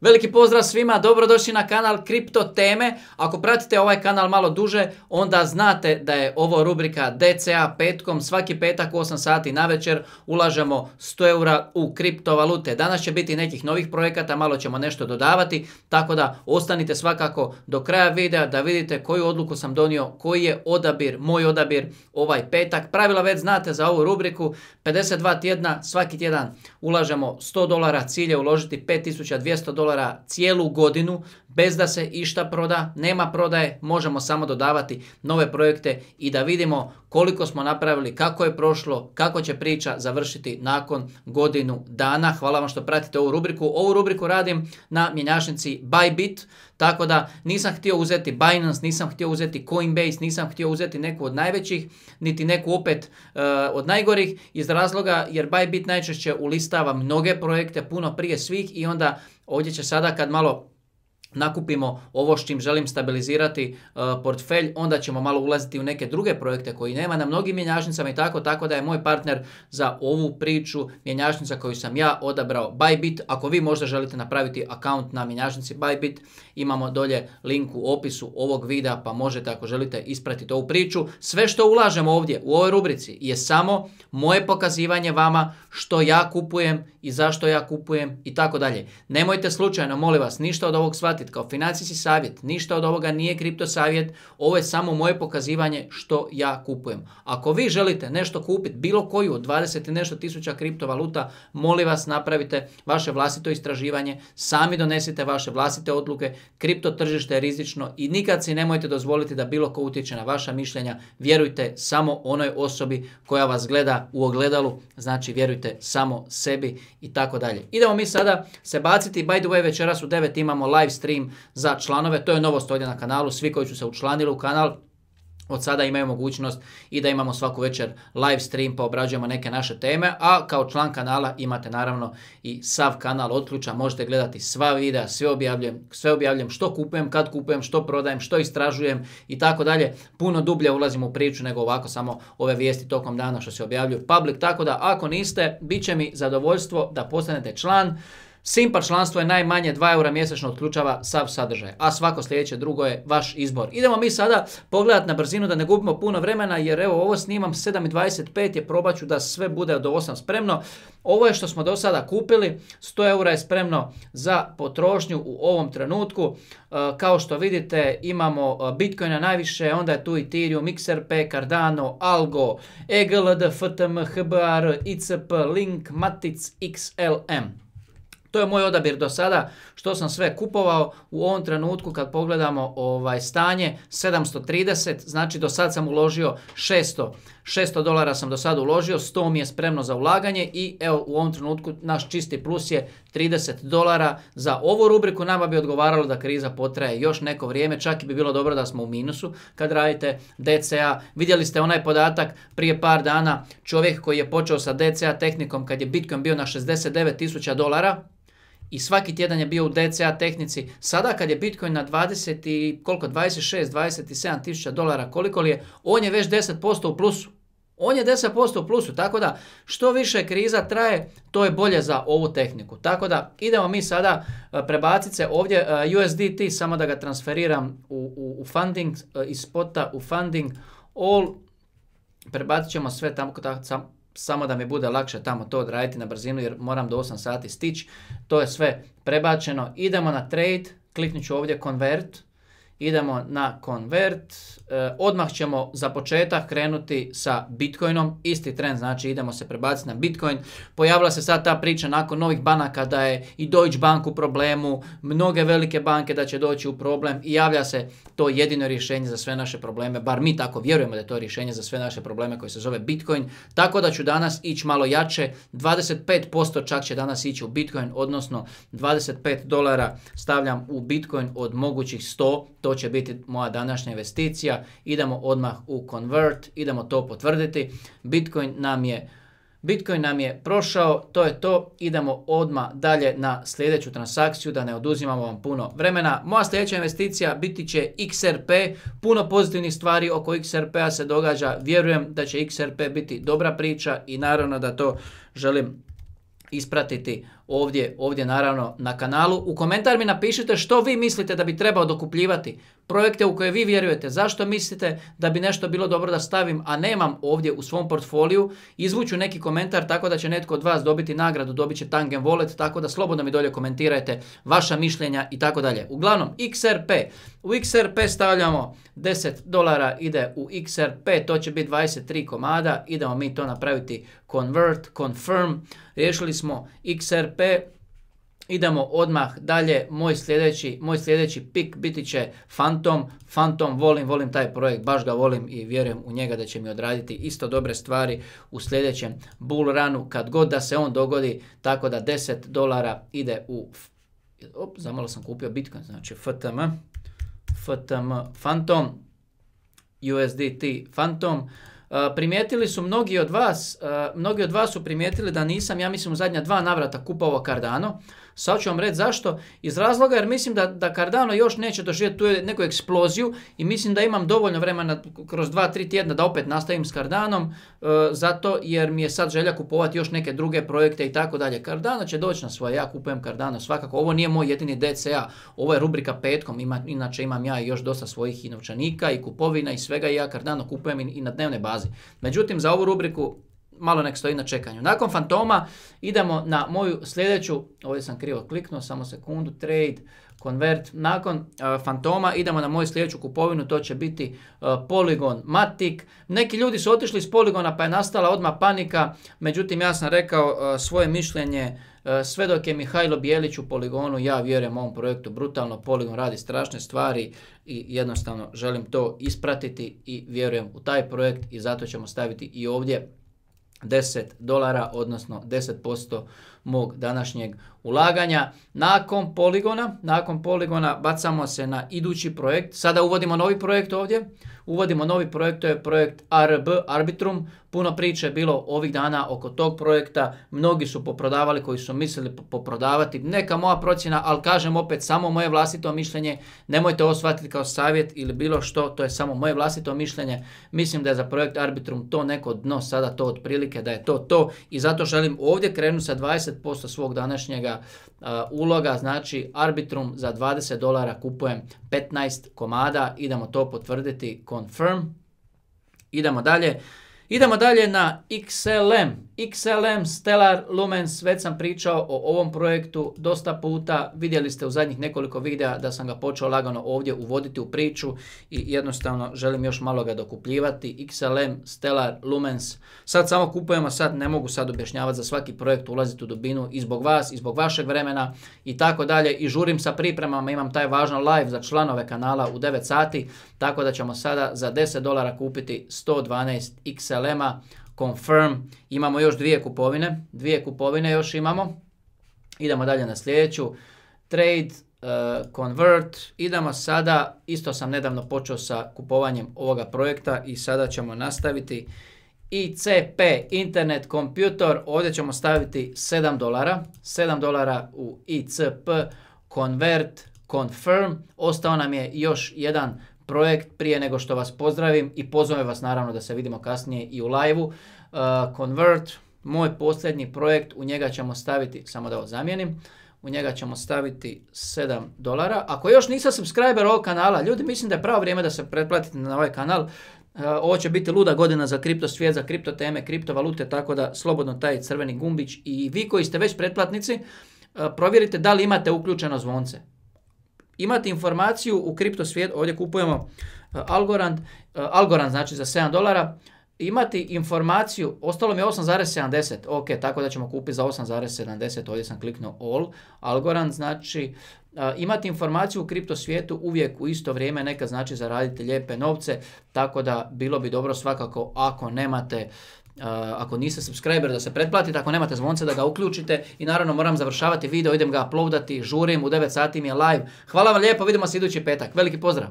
Veliki pozdrav svima, dobrodošli na kanal Kripto Teme. Ako pratite ovaj kanal malo duže, onda znate da je ovo rubrika DCA petkom. Svaki petak u 8 sati na večer ulažemo 100 eura u kriptovalute. Danas će biti nekih novih projekata, malo ćemo nešto dodavati, tako da ostanite svakako do kraja videa da vidite koju odluku sam donio, koji je odabir, moj odabir ovaj petak. Pravila već znate za ovu rubriku, 52 tjedna, svaki tjedan ulažemo 100 dolara, cilje, uložiti 5200 dolara dolara cijelu godinu bez da se išta proda, nema prodaje, možemo samo dodavati nove projekte i da vidimo koliko smo napravili, kako je prošlo, kako će priča završiti nakon godinu dana. Hvala vam što pratite ovu rubriku. Ovu rubriku radim na mjenjašnici Bybit, tako da nisam htio uzeti Binance, nisam htio uzeti Coinbase, nisam htio uzeti neku od najvećih, niti neku opet e, od najgorih iz razloga jer Bybit najčešće ulistava mnoge projekte puno prije svih i onda Ovdje će sada kad malo nakupimo ovo s čim želim stabilizirati e, portfelj, onda ćemo malo ulaziti u neke druge projekte koji nema na mnogim mjenjačnicama i tako, tako da je moj partner za ovu priču mjenjačnica koju sam ja odabrao Bybit. Ako vi možda želite napraviti account na mjenjačnici Bybit, imamo dolje link u opisu ovog videa pa možete ako želite ispratiti ovu priču. Sve što ulažem ovdje u ovoj rubrici je samo moje pokazivanje vama što ja kupujem i zašto ja kupujem i tako dalje. Nemojte slučajno, molim vas, ništa od ovog shvatiti kao financijski savjet, ništa od ovoga nije kripto savjet, ovo je samo moje pokazivanje što ja kupujem. Ako vi želite nešto kupiti, bilo koju od 20 i nešto tisuća kriptovaluta, molim vas napravite vaše vlastito istraživanje, sami donesite vaše vlastite odluke, kripto tržište je rizično i nikad si nemojte dozvoliti da bilo ko utječe na vaša mišljenja, vjerujte samo onoj osobi koja vas gleda u ogledalu, znači vjerujte samo sebi i tako dalje. Idemo mi sada se baciti, by the way večeras u 9 imamo live stream za članove, to je novost ovdje na kanalu, svi koji su se učlanili u kanal, od sada imaju mogućnost i da imamo svaku večer live stream pa obrađujemo neke naše teme, a kao član kanala imate naravno i sav kanal otključa, možete gledati sva videa, sve objavljujem, sve objavljujem što kupujem, kad kupujem, što prodajem, što istražujem i tako dalje. Puno dublje ulazim u priču nego ovako samo ove vijesti tokom dana što se objavljuju public, tako da ako niste, bit će mi zadovoljstvo da postanete član. Simpa članstvo je najmanje 2 eura mjesečno odključava sav sadržaj, a svako sljedeće drugo je vaš izbor. Idemo mi sada pogledat na brzinu da ne gubimo puno vremena jer evo ovo snimam 7.25 je probat ću da sve bude do 8 spremno. Ovo je što smo do sada kupili, 100 eura je spremno za potrošnju u ovom trenutku. E, kao što vidite imamo e, Bitcoina najviše, onda je tu Ethereum, XRP, Cardano, Algo, EGLD, FTM, HBR, ICP, Link, Matic, XLM. To je moj odabir do sada što sam sve kupovao u ovom trenutku kad pogledamo ovaj stanje 730, znači do sad sam uložio 600, 600 dolara sam do sada uložio, 100 mi je spremno za ulaganje i evo u ovom trenutku naš čisti plus je 30 dolara za ovu rubriku. Nama bi odgovaralo da kriza potraje još neko vrijeme, čak i bi bilo dobro da smo u minusu kad radite DCA. Vidjeli ste onaj podatak prije par dana, čovjek koji je počeo sa DCA tehnikom kad je Bitcoin bio na 69 tisuća dolara, i svaki tjedan je bio u DCA tehnici. Sada kad je Bitcoin na 20 i koliko, 26, 27 tisuća dolara, koliko li je, on je već 10% u plusu. On je 10% u plusu, tako da što više kriza traje, to je bolje za ovu tehniku. Tako da idemo mi sada e, prebaciti se ovdje e, USDT, samo da ga transferiram u, u, funding, e, iz spota u funding all, prebacit ćemo sve tamo, tako, samo da mi bude lakše tamo to odraditi na brzinu jer moram do 8 sati stići. To je sve prebačeno. Idemo na trade, kliknut ću ovdje convert idemo na konvert. E, odmah ćemo za početak krenuti sa Bitcoinom. Isti trend, znači idemo se prebaciti na Bitcoin. Pojavila se sad ta priča nakon novih banaka da je i Deutsche Bank u problemu, mnoge velike banke da će doći u problem i javlja se to jedino rješenje za sve naše probleme, bar mi tako vjerujemo da je to rješenje za sve naše probleme koje se zove Bitcoin. Tako da ću danas ići malo jače, 25% čak će danas ići u Bitcoin, odnosno 25 dolara stavljam u Bitcoin od mogućih 100 to će biti moja današnja investicija, idemo odmah u convert, idemo to potvrditi, Bitcoin nam je Bitcoin nam je prošao, to je to, idemo odmah dalje na sljedeću transakciju da ne oduzimamo vam puno vremena. Moja sljedeća investicija biti će XRP, puno pozitivnih stvari oko XRP-a se događa, vjerujem da će XRP biti dobra priča i naravno da to želim ispratiti ovdje, ovdje naravno na kanalu. U komentar mi napišite što vi mislite da bi trebao dokupljivati projekte u koje vi vjerujete. Zašto mislite da bi nešto bilo dobro da stavim, a nemam ovdje u svom portfoliju, izvuću neki komentar tako da će netko od vas dobiti nagradu, dobit će Tangen Wallet, tako da slobodno mi dolje komentirajte vaša mišljenja i tako dalje. Uglavnom, XRP. U XRP stavljamo 10 dolara ide u XRP, to će biti 23 komada, idemo mi to napraviti convert, confirm, rješili smo XRP, Idemo odmah dalje, moj sljedeći, moj sljedeći pik biti će Phantom. Phantom volim, volim taj projekt, baš ga volim i vjerujem u njega da će mi odraditi isto dobre stvari u sljedećem bull runu kad god da se on dogodi, tako da 10 dolara ide u... Op, zamalo sam kupio Bitcoin, znači FTM, FTM Phantom, USDT Phantom. E, primijetili su mnogi od vas, e, mnogi od vas su primijetili da nisam, ja mislim u zadnja dva navrata kupovao Cardano, Sad ću vam reći zašto. Iz razloga jer mislim da, da Cardano još neće doživjeti tu neku eksploziju i mislim da imam dovoljno vremena kroz 2-3 tjedna da opet nastavim s Cardanom e, zato jer mi je sad želja kupovati još neke druge projekte i tako dalje. Cardano će doći na svoje, ja kupujem Cardano svakako. Ovo nije moj jedini DCA, ovo je rubrika petkom, ima, inače imam ja još dosta svojih i novčanika i kupovina i svega i ja Cardano kupujem i, i na dnevne bazi. Međutim, za ovu rubriku malo nek stoji na čekanju. Nakon Fantoma idemo na moju sljedeću, ovdje sam krivo kliknuo, samo sekundu, trade, convert. Nakon e, Fantoma idemo na moju sljedeću kupovinu, to će biti poligon e, Polygon Matic. Neki ljudi su otišli iz poligona pa je nastala odmah panika, međutim ja sam rekao e, svoje mišljenje sve dok je Mihajlo Bijelić u Poligonu, ja vjerujem ovom projektu brutalno, Poligon radi strašne stvari i jednostavno želim to ispratiti i vjerujem u taj projekt i zato ćemo staviti i ovdje 10 dolara, odnosno 10% mog današnjeg ulaganja. Nakon poligona, nakon poligona bacamo se na idući projekt. Sada uvodimo novi projekt ovdje uvodimo novi projekt, to je projekt ARB, Arbitrum. Puno priče je bilo ovih dana oko tog projekta, mnogi su poprodavali koji su mislili poprodavati. Neka moja procjena, ali kažem opet samo moje vlastito mišljenje, nemojte ovo shvatiti kao savjet ili bilo što, to je samo moje vlastito mišljenje. Mislim da je za projekt Arbitrum to neko dno, sada to otprilike da je to to i zato želim ovdje krenuti sa 20% svog današnjega uloga, znači Arbitrum za 20 dolara kupujem 15 komada, idemo to potvrditi, confirm. Idemo dalje. Idemo dalje na XLM. XLM Stellar Lumens, već sam pričao o ovom projektu dosta puta, vidjeli ste u zadnjih nekoliko videa da sam ga počeo lagano ovdje uvoditi u priču i jednostavno želim još malo ga dokupljivati. XLM Stellar Lumens, sad samo kupujemo, sad ne mogu sad objašnjavati za svaki projekt, ulaziti u dubinu i zbog vas, i zbog vašeg vremena i tako dalje i žurim sa pripremama, imam taj važan live za članove kanala u 9 sati, tako da ćemo sada za 10 dolara kupiti 112 XLM Selema, Confirm, imamo još dvije kupovine, dvije kupovine još imamo. Idemo dalje na sljedeću, Trade, uh, Convert, idemo sada, isto sam nedavno počeo sa kupovanjem ovoga projekta i sada ćemo nastaviti ICP, Internet Computer, ovdje ćemo staviti 7 dolara, 7 dolara u ICP, Convert, Confirm, ostao nam je još jedan projekt prije nego što vas pozdravim i pozovem vas naravno da se vidimo kasnije i u live uh, Convert, moj posljednji projekt, u njega ćemo staviti, samo da ovo zamijenim, u njega ćemo staviti 7 dolara. Ako još nisam subscriber ovog kanala, ljudi mislim da je pravo vrijeme da se pretplatite na ovaj kanal. Uh, ovo će biti luda godina za kripto svijet, za kripto teme, kriptovalute, tako da slobodno taj crveni gumbić i vi koji ste već pretplatnici, uh, provjerite da li imate uključeno zvonce imati informaciju u kripto svijetu, ovdje kupujemo e, Algorand, e, Algorand znači za 7 dolara, imati informaciju, ostalo mi je 8,70, ok, tako da ćemo kupiti za 8,70, ovdje sam kliknuo all, Algorand znači e, imati informaciju u kripto svijetu uvijek u isto vrijeme neka znači zaraditi lijepe novce, tako da bilo bi dobro svakako ako nemate Eh, ako niste subscriber da se pretplatite, ako nemate zvonce da ga uključite i naravno moram završavati video, idem ga uploadati, žurim, u 9 sati mi je live. Hvala vam lijepo, vidimo se idući petak. Veliki pozdrav!